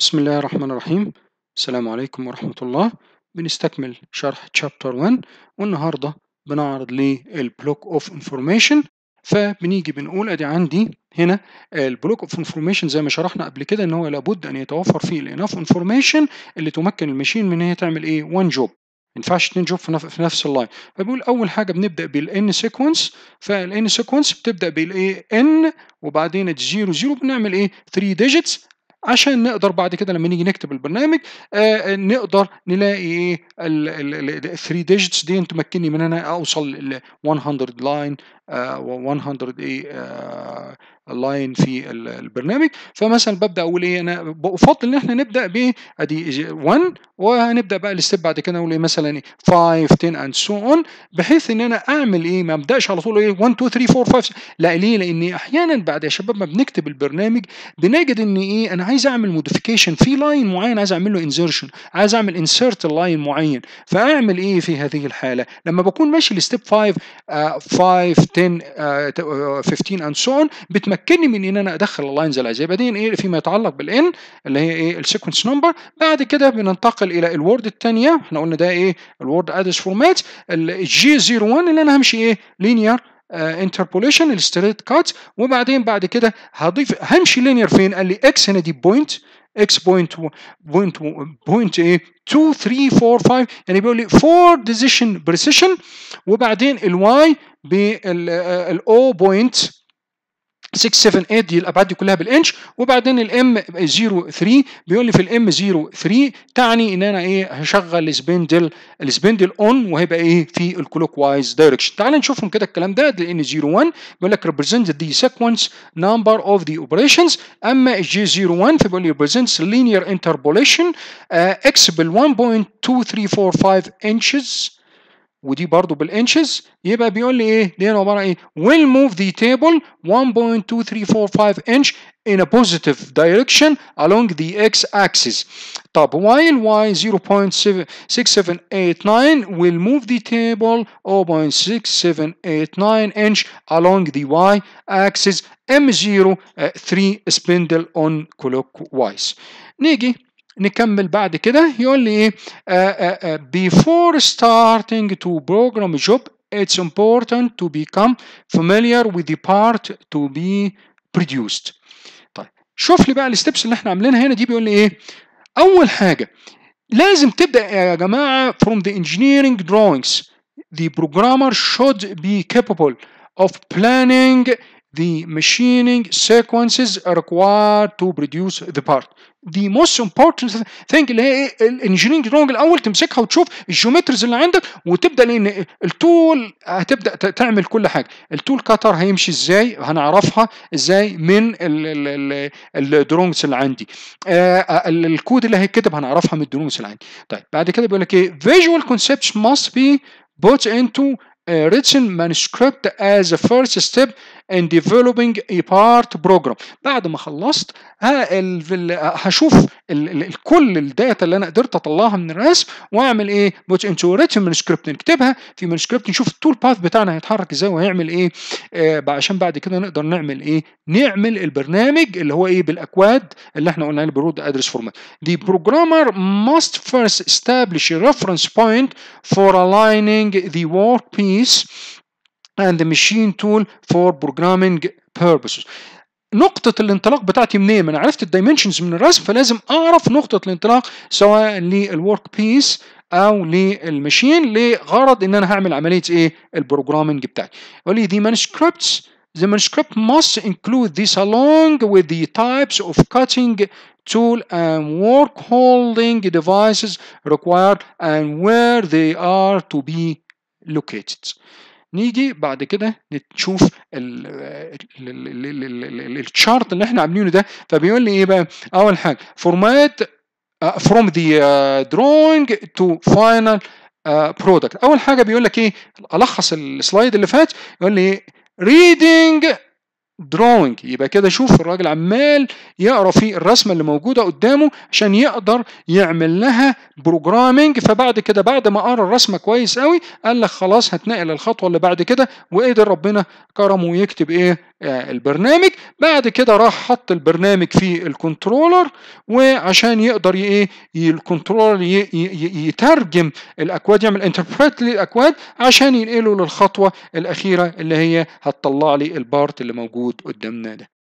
بسم الله الرحمن الرحيم السلام عليكم ورحمة الله بنستكمل شرح تشابتر 1 والنهاردة بنعرض للبلوك اوف انفورميشن فبنيجي بنقول ادي عندي هنا البلوك اوف انفورميشن زي ما شرحنا قبل كده ان هو لابد ان يتوفر فيه الاناف انفورميشن اللي تمكن المشين من ان هي تعمل ايه وان جوب ما ينفعش اتنين جوب في نفس اللاين فبيقول اول حاجه بنبدا بالان سيكونس فالان سيكونس بتبدا بالايه ان وبعدين 0 0 بنعمل ايه 3 ديجيتس عشان نقدر بعد كده لما نيجي نكتب البرنامج آه، نقدر نلاقي ايه ال 3 ديجيتس دي تمكنني من ان انا اوصل ل 100 لاين و100 ايه لاين آه، في البرنامج فمثلا ببدا اقول ايه انا بفضل ان احنا نبدا ب ادي 1 وهنبدا بقى الستيب بعد كده اقول ايه مثلا 5 10 اند سو اون بحيث ان انا اعمل ايه ما ابداش على طول ايه 1 2 3 4 5 لا ليه لان احيانا بعد يا شباب ما بنكتب البرنامج بنجد ان ايه انا عايز اعمل موديفيكيشن في لاين معين عايز اعمل له انزيرشن عايز اعمل انسيرت لاين معين معين فاعمل ايه في هذه الحاله لما بكون ماشي لستيب 5 5 10 15 اند سو اون بتمكنني من ان انا ادخل اللاينز العزيبه دي ايه فيما يتعلق بالان اللي هي ايه السيكونس نمبر بعد كده بننتقل الى الورد الثانيه احنا قلنا ده ايه الورد ادس فورمات الجي 01 اللي انا همشي ايه لينير انتربوليشن آه، الستريت كات وبعدين بعد كده هضيف همشي لينير فين قال لي اكس هنا دي بوينت x point point point a two three four five يعني بيقول لي four decision precision وبعدين ال y بال ال o point 6 7 8 دي الابعاد دي كلها بالانش وبعدين الام 0 3 بيقول لي في الام 0 3 تعني ان انا ايه هشغل السبندل السبندل اون وهيبقى ايه في الكلوك وايز دايركشن تعال نشوفهم كده الكلام ده لان 0 1 بيقول لك ريبريزنت دي سيكونس نمبر اوف ذا اوبريشنز اما الجي 0 1 فبيقول لي ريبريزنت لينير انتربوليشن اكس بال 1.2345 انشز ودي برضو بالانشز يبقى بيقول لي ايه دي عباره ايه will move the table 1.2345 inch in a positive direction along the x axis طب while y 0.6789 will move the table 0.6789 inch along the y axis m0 3 spindle on clockwise نيجي نكمل بعد كده يقول لي ايه before starting to program a job it's important to become familiar with the part to be produced طيب شوف لي بقى الستبس اللي احنا عاملينها هنا دي بيقول لي ايه اول حاجه لازم تبدا يا جماعه from the engineering drawings the programmer should be capable of planning the machining sequences required to produce the part دي موست امبورتنت ثينج اللي هي ايه الانجينيرنج درونج الاول تمسكها وتشوف الجيومترز اللي عندك وتبدا لان التول هتبدا تعمل كل حاجه التول كاتر هيمشي ازاي هنعرفها ازاي من الدرونجز اللي عندي آه، آه، الكود اللي هيتكتب هنعرفها من الدرونجز اللي عندي طيب بعد كده بيقول لك ايه فيجوال كونسبتس ماست بي put into a uh, written manuscript as a first step in developing a part program بعد ما خلصت هشوف كل الداتا اللي انا قدرت اطلعها من الرسم واعمل ايه put into written manuscript نكتبها في manuscript نشوف التول باث بتاعنا هيتحرك ازاي وهيعمل ايه آه عشان بعد كده نقدر نعمل ايه نعمل البرنامج اللي هو ايه بالاكواد اللي احنا قلنا عليه برود ادرس فورمات the programmer must first establish a reference point for aligning the work piece piece and the machine tool for programming purposes نقطة الانطلاق بتاعتي منين؟ ما انا عرفت الدايمنشنز من الرسم فلازم اعرف نقطة الانطلاق سواء للورك بيس او للماشين لغرض ان انا هعمل عملية ايه؟ البروجرامنج بتاعتي. يقول لي the manuscripts The manuscript must include this along with the types of cutting tool and work holding devices required and where they are to be لوكيتد نيجي بعد كده نشوف الشارت اللي احنا عاملينه ده فبيقول لي ايه بقى اول حاجه فورمات uh, from the uh, drawing to final uh, product اول حاجه بيقول لك ايه الخص السلايد اللي فات يقول لي ريدنج drawing يبقى كده شوف الراجل عمال يقرا في الرسمه اللي موجوده قدامه عشان يقدر يعمل لها بروجرامنج فبعد كده بعد ما قرا الرسمه كويس قوي قال لك خلاص هتنقل الخطوه اللي بعد كده وقدر ربنا كرمه ويكتب ايه آه، البرنامج بعد كده راح حط البرنامج في الكنترولر وعشان يقدر ايه الكنترولر يترجم الاكواد يعمل انتربريت للاكواد عشان ينقله للخطوه الاخيره اللي هي هتطلع لي البارت اللي موجود قدامنا ده